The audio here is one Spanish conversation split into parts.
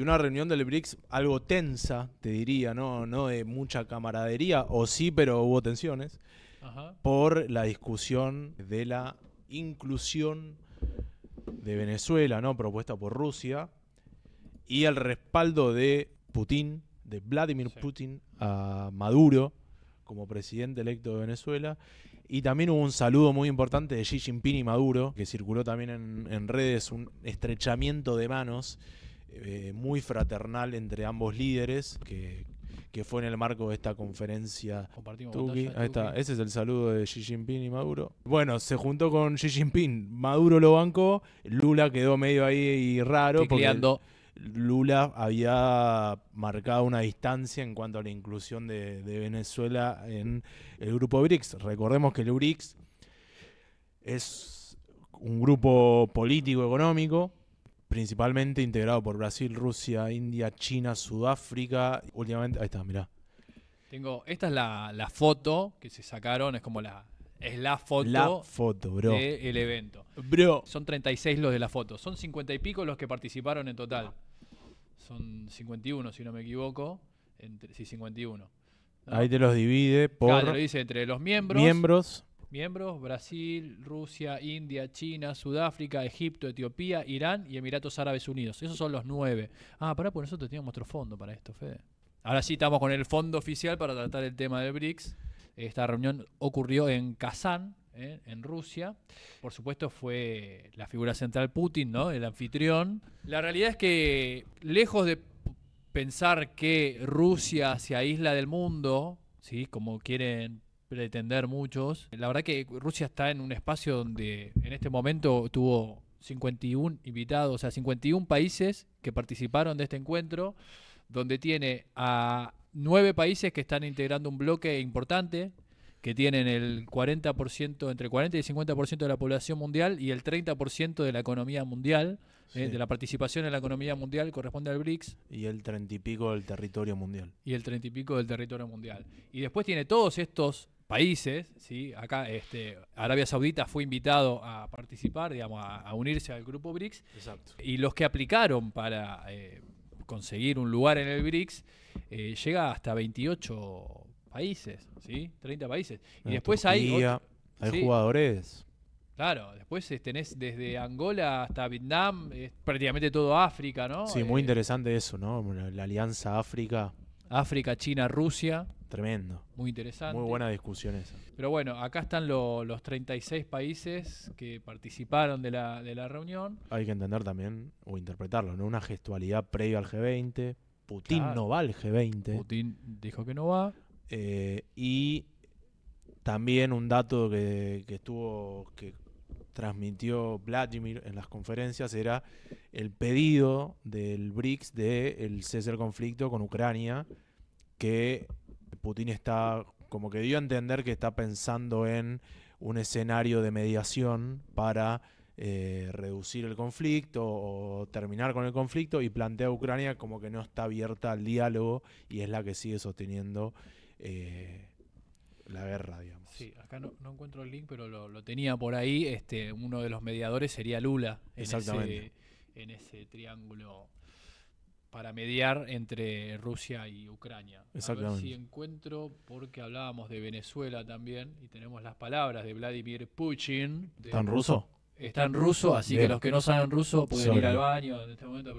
y una reunión del BRICS algo tensa, te diría, ¿no? No de mucha camaradería, o sí, pero hubo tensiones, por la discusión de la inclusión de Venezuela, ¿no? Propuesta por Rusia, y el respaldo de Putin, de Vladimir Putin, a Maduro como presidente electo de Venezuela. Y también hubo un saludo muy importante de Xi Jinping y Maduro, que circuló también en redes, un estrechamiento de manos eh, muy fraternal entre ambos líderes, que, fue en el marco de esta conferencia. ese es el saludo de Xi Jinping y Maduro. Bueno, se juntó con Xi Jinping, Maduro lo bancó, Lula quedó medio ahí y raro porque Lula había marcado una distancia en cuanto a la inclusión de, de Venezuela en el grupo BRICS. Recordemos que el BRICS es un grupo político económico principalmente integrado por Brasil, Rusia, India, China, Sudáfrica. Últimamente, ahí está, mirá. Tengo, esta es la, foto que se sacaron, es como la, es la foto. La foto, bro. el evento. Bro. Son 36 los de la foto. Son 50 y pico los que participaron en total. Son 51, si no me equivoco. Entre, sí, 51. Ahí te los divide por. Claro, dice entre los miembros. Miembros miembros, Brasil, Rusia, India, China, Sudáfrica, Egipto, Etiopía, Irán y Emiratos Árabes Unidos. Esos son los nueve. Ah, pará, por nosotros teníamos otro fondo para esto, Fede. Ahora sí estamos con el fondo oficial para tratar el tema del BRICS. Esta reunión ocurrió en Kazán, eh, en Rusia. Por supuesto fue la figura central Putin, ¿no? El anfitrión. La realidad es que lejos de pensar que Rusia se aísla del mundo, ¿sí? Como quieren pretender muchos. La verdad que Rusia está en un espacio donde en este momento tuvo 51 invitados, o sea, 51 países que participaron de este encuentro, donde tiene a nueve países que están integrando un bloque importante, que tienen el 40%, entre 40 y 50% de la población mundial y el 30% de la economía mundial, eh, de la participación en la economía mundial corresponde al BRICS. Y el 30 y pico del territorio mundial. Y el 30 y pico del territorio mundial. Y después tiene todos estos países, ¿sí? Acá este, Arabia Saudita fue invitado a participar, digamos, a, unirse al grupo BRICS. Y los que aplicaron para eh, conseguir un lugar en el BRICS eh, llega hasta 28 países, ¿sí? 30 países. y después hay... hay jugadores. Claro, después eh, tenés desde Angola hasta Vietnam, es prácticamente todo África, ¿no? Sí, muy interesante eso, ¿no? la Alianza África África, China, Rusia. Tremendo. Muy interesante. Muy buena discusión esa. Pero bueno, acá están los 36 países que participaron de la, reunión. Hay que entender también, o interpretarlo, ¿no? Una gestualidad previa al G20. Putin no va al G20. Putin dijo que no va. Eh, y también un dato que, que estuvo, que transmitió Vladimir en las conferencias era el pedido del BRICS de el cese del conflicto con Ucrania, que Putin está, como que dio a entender que está pensando en un escenario de mediación para eh, reducir el conflicto o terminar con el conflicto y plantea a Ucrania como que no está abierta al diálogo y es la que sigue sosteniendo eh, la guerra, digamos. Sí, acá no, no encuentro el link, pero lo, tenía por ahí. Este, uno de los mediadores sería Lula. En Ese, en ese triángulo para mediar entre Rusia y Ucrania. Exactamente. A ver si encuentro, porque hablábamos de Venezuela también, y tenemos las palabras de Vladimir Putin. De ¿Tan ruso? Está en ruso, así que los que no saben ruso pueden ir al baño en este momento,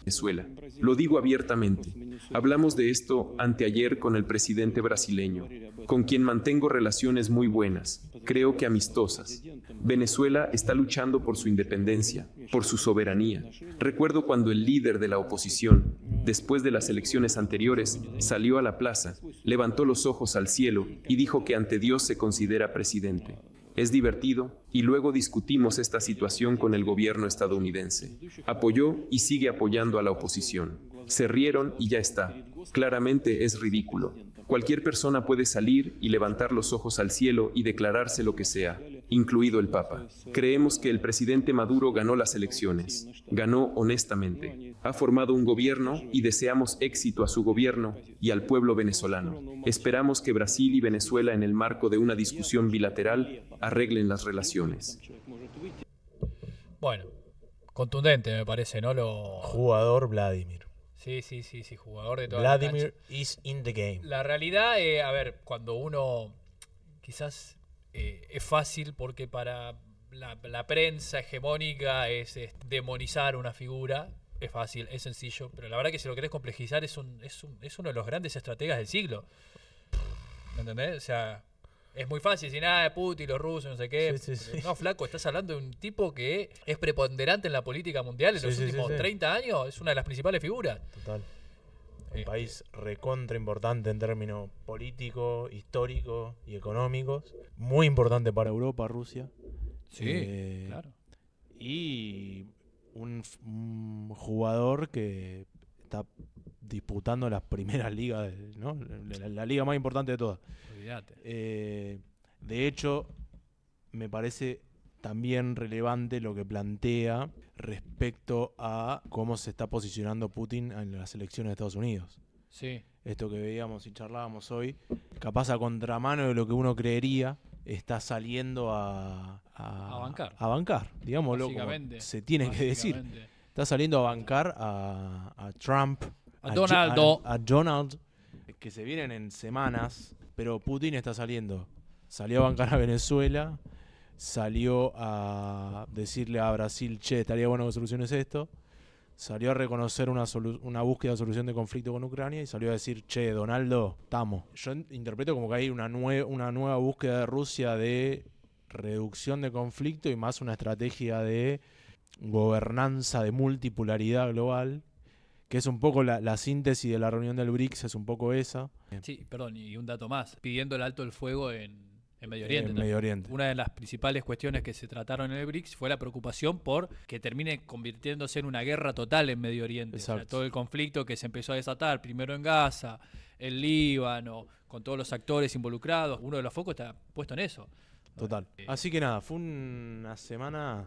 Venezuela. Lo digo abiertamente. Hablamos de esto anteayer con el presidente brasileño, con quien mantengo relaciones muy buenas, creo que amistosas. Venezuela está luchando por su independencia, por su soberanía. Recuerdo cuando el líder de la oposición, después de las elecciones anteriores, salió a la plaza, levantó los ojos al cielo y dijo que ante Dios se considera presidente es divertido y luego discutimos esta situación con el gobierno estadounidense. Apoyó y sigue apoyando a la oposición. Se rieron y ya está. Claramente es ridículo. Cualquier persona puede salir y levantar los ojos al cielo y declararse lo que sea incluido el Papa. Creemos que el presidente Maduro ganó las elecciones, ganó honestamente, ha formado un gobierno y deseamos éxito a su gobierno y al pueblo venezolano. Esperamos que Brasil y Venezuela en el marco de una discusión bilateral arreglen las relaciones. Bueno, contundente me parece, ¿no? Lo... Jugador Vladimir. Sí, sí, sí, jugador de toda Vladimir is in the game. La realidad, es, eh, a ver, cuando uno quizás eh, es fácil porque para la, prensa hegemónica es, demonizar una figura. Es fácil, es sencillo, pero la verdad que si lo querés complejizar es, un, es, un, es uno de los grandes estrategas del siglo. ¿Me entendés? O sea, es muy fácil, si nada, de Putin, los rusos, no sé qué. No, flaco, estás hablando de un tipo que es preponderante en la política mundial en los últimos 30 años, es una de las principales figuras. Total un país recontra importante en términos políticos, históricos y económicos. Muy importante para Europa, Rusia. Sí, eh, claro. Y un, jugador que está disputando las primeras ligas, la, liga más importante de todas. Eh, de hecho, me parece también relevante lo que plantea respecto a cómo se está posicionando Putin en las elecciones de Estados Unidos. Sí. Esto que veíamos y charlábamos hoy, capaz a contramano de lo que uno creería, está saliendo a, a, bancar. A bancar, digámoslo. se tiene que decir. Está saliendo a bancar a, Trump, a, Donald, a Donald, que se vienen en semanas, pero Putin está saliendo. Salió a bancar a Venezuela, salió a decirle a Brasil, che, estaría bueno que soluciones esto, salió a reconocer una, una búsqueda de solución de conflicto con Ucrania y salió a decir, che, Donaldo, estamos. Yo interpreto como que hay una, una nueva búsqueda de Rusia de reducción de conflicto y más una estrategia de gobernanza de multipolaridad global, que es un poco la, la, síntesis de la reunión del BRICS, es un poco esa. Sí, perdón, y un dato más, pidiendo el alto el fuego en Medio Oriente. Una de las principales cuestiones que se trataron en el BRICS fue la preocupación por que termine convirtiéndose en una guerra total en Medio Oriente. todo el conflicto que se empezó a desatar, primero en Gaza, en Líbano, con todos los actores involucrados. Uno de los focos está puesto en eso. Total. Eh, Así que nada, fue una semana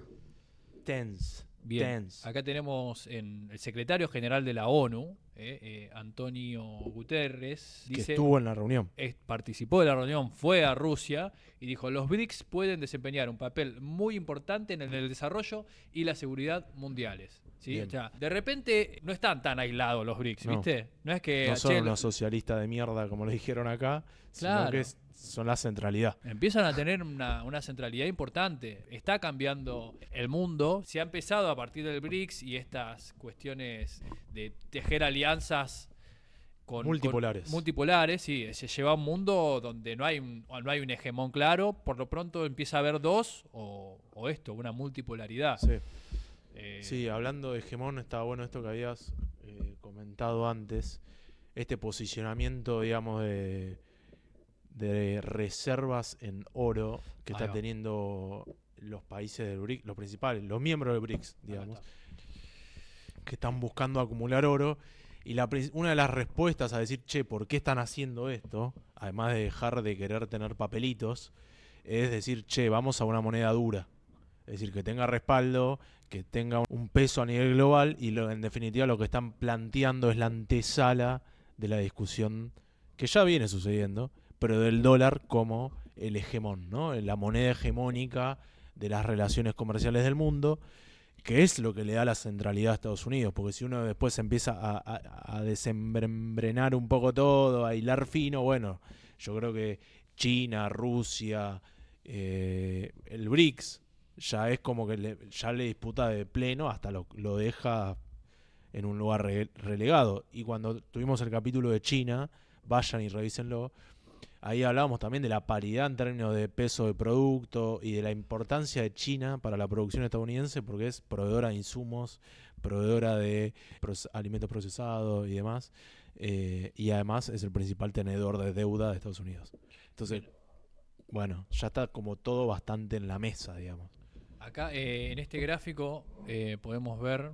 tensa. Bien, acá tenemos el secretario general de la ONU, eh, eh, Antonio Guterres. que estuvo en la reunión. participó de la reunión, fue a Rusia y dijo, los BRICS pueden desempeñar un papel muy importante en el, desarrollo y la seguridad mundiales. de repente no están tan aislados los BRICS, ¿viste? No es que... No son los socialistas de mierda como le dijeron acá, sino que es son la centralidad. Empiezan a tener una, centralidad importante. Está cambiando el mundo. Se ha empezado a partir del BRICS y estas cuestiones de tejer alianzas con, multipolares. multipolares, sí. Se lleva a un mundo donde no hay un, no hay un hegemón claro. Por lo pronto empieza a haber dos o, esto, una multipolaridad. Sí. Eh, sí, hablando de hegemón, estaba bueno esto que habías eh, comentado antes. Este posicionamiento, digamos, de de reservas en oro que están teniendo los países del BRICS, los principales, los miembros del BRICS, digamos, que están buscando acumular oro. Y una de las respuestas a decir, che, ¿por qué están haciendo esto? Además de dejar de querer tener papelitos, es decir, che, vamos a una moneda dura. Es decir, que tenga respaldo, que tenga un peso a nivel global y lo, en definitiva lo que están planteando es la antesala de la discusión que ya viene sucediendo pero del dólar como el hegemón, ¿no? la moneda hegemónica de las relaciones comerciales del mundo, que es lo que le da la centralidad a Estados Unidos, porque si uno después empieza a, desembrenar un poco todo, a hilar fino, bueno, yo creo que China, Rusia, eh, el BRICS, ya es como que ya le disputa de pleno, hasta lo, deja en un lugar relegado. Y cuando tuvimos el capítulo de China, vayan y revísenlo, Ahí hablábamos también de la paridad en términos de peso de producto y de la importancia de China para la producción estadounidense porque es proveedora de insumos, proveedora de alimentos procesados y demás. Eh, y además es el principal tenedor de deuda de Estados Unidos. Entonces, bueno, ya está como todo bastante en la mesa, digamos. Acá eh, en este gráfico eh, podemos ver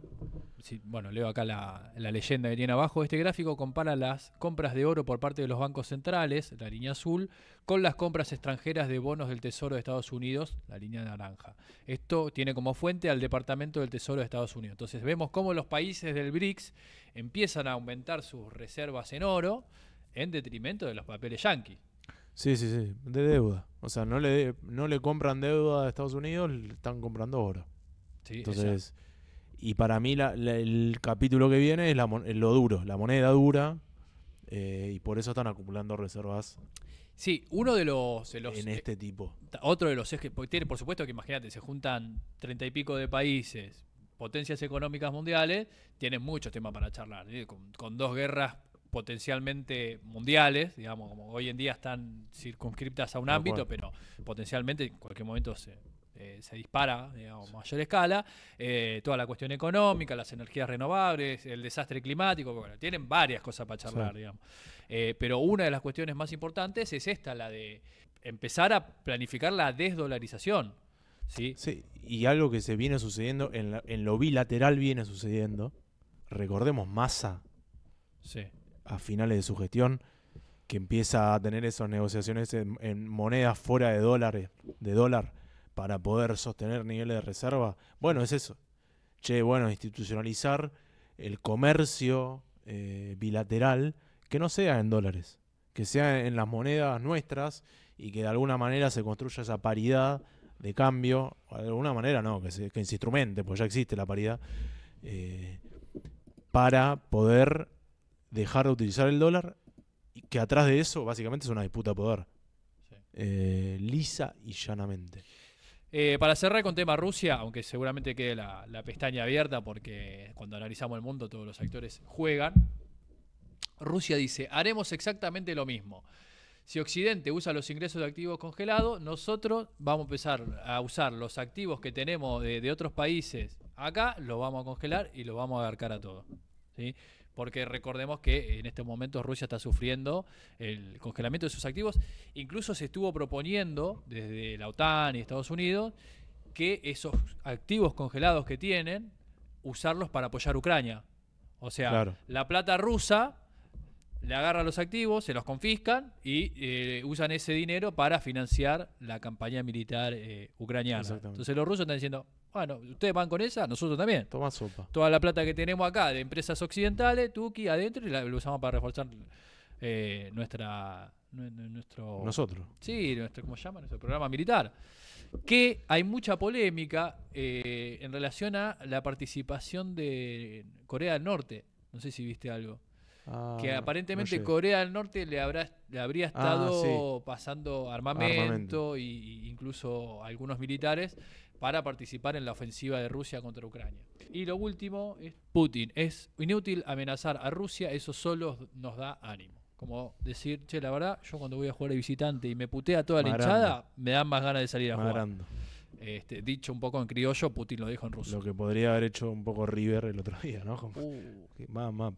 bueno, leo acá la, leyenda que tiene abajo, este gráfico compara las compras de oro por parte de los bancos centrales, la línea azul, con las compras extranjeras de bonos del Tesoro de Estados Unidos, la línea naranja. Esto tiene como fuente al Departamento del Tesoro de Estados Unidos. Entonces vemos cómo los países del BRICS empiezan a aumentar sus reservas en oro en detrimento de los papeles Yankee. Sí, sí, sí, de deuda. O sea, no le, no le compran deuda a Estados Unidos, le están comprando oro. Sí, Entonces... Y para mí el capítulo que viene es lo duro, la moneda dura, eh, y por eso están acumulando reservas. Sí, uno de los... en este tipo. Otro de los ejes, tiene por supuesto que imagínate, se juntan treinta y pico de países, potencias económicas mundiales, tienen muchos temas para charlar, ¿eh? con, con dos guerras potencialmente mundiales, digamos, como hoy en día están circunscriptas a un ámbito, pero potencialmente en cualquier momento se, eh, se dispara a mayor escala, eh, toda la cuestión económica, las energías renovables, el desastre climático, bueno, tienen varias cosas para charlar, digamos. Eh, pero una de las cuestiones más importantes es esta, la de empezar a planificar la desdolarización. ¿sí? y algo que se viene sucediendo, en, lo bilateral viene sucediendo, recordemos Massa, a finales de su gestión, que empieza a tener esas negociaciones en, monedas fuera de dólares, de dólar para poder sostener niveles de reserva. Bueno, es eso. Che, bueno, institucionalizar el comercio eh, bilateral que no sea en dólares, que sea en las monedas nuestras y que de alguna manera se construya esa paridad de cambio, de alguna manera no, que se, instrumente, pues ya existe la paridad, eh, para poder dejar de utilizar el dólar y que atrás de eso básicamente es una disputa de poder, eh, lisa y llanamente. Eh, para cerrar con tema Rusia, aunque seguramente quede la, pestaña abierta porque cuando analizamos el mundo todos los actores juegan, Rusia dice, haremos exactamente lo mismo. Si Occidente usa los ingresos de activos congelados, nosotros vamos a empezar a usar los activos que tenemos de, otros países acá, los vamos a congelar y los vamos a abarcar a todos. ¿sí? porque recordemos que en este momento Rusia está sufriendo el congelamiento de sus activos. Incluso se estuvo proponiendo desde la OTAN y Estados Unidos que esos activos congelados que tienen, usarlos para apoyar Ucrania. O sea, la plata rusa le agarra los activos, se los confiscan y eh, usan ese dinero para financiar la campaña militar eh, ucraniana. Entonces los rusos están diciendo, bueno, ah, ustedes van con esa, nosotros también. Toma sopa. Toda la plata que tenemos acá de empresas occidentales, Tuki adentro y la, usamos para reforzar eh, nuestra nuestro nosotros sí nuestro cómo se llama nuestro programa militar que hay mucha polémica eh, en relación a la participación de Corea del Norte no sé si viste algo que ah, aparentemente Corea del Norte le, habrá, le habría ah, estado pasando armamento, e incluso algunos militares para participar en la ofensiva de Rusia contra Ucrania. Y lo último es Putin. Es inútil amenazar a Rusia, eso solo nos da ánimo. Como decir, che, la verdad, yo cuando voy a jugar de visitante y me putea toda la hinchada, me dan más ganas de salir a jugar. Este, dicho un poco en criollo, Putin lo dijo en ruso. Lo que podría haber hecho un poco River el otro día, ¿no? uh.